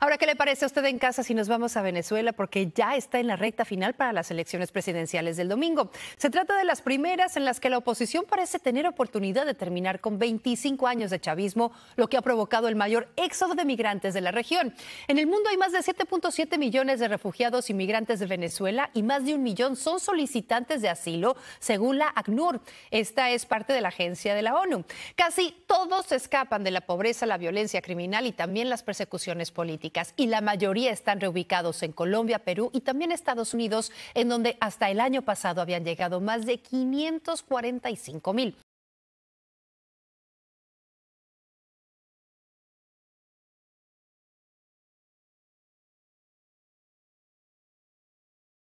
Ahora, ¿qué le parece a usted en casa si nos vamos a Venezuela? Porque ya está en la recta final para las elecciones presidenciales del domingo. Se trata de las primeras en las que la oposición parece tener oportunidad de terminar con 25 años de chavismo, lo que ha provocado el mayor éxodo de migrantes de la región. En el mundo hay más de 7.7 millones de refugiados migrantes de Venezuela y más de un millón son solicitantes de asilo, según la ACNUR. Esta es parte de la agencia de la ONU. Casi todos escapan de la pobreza, la violencia criminal y también las persecuciones políticas y la mayoría están reubicados en Colombia, Perú y también Estados Unidos, en donde hasta el año pasado habían llegado más de 545 mil.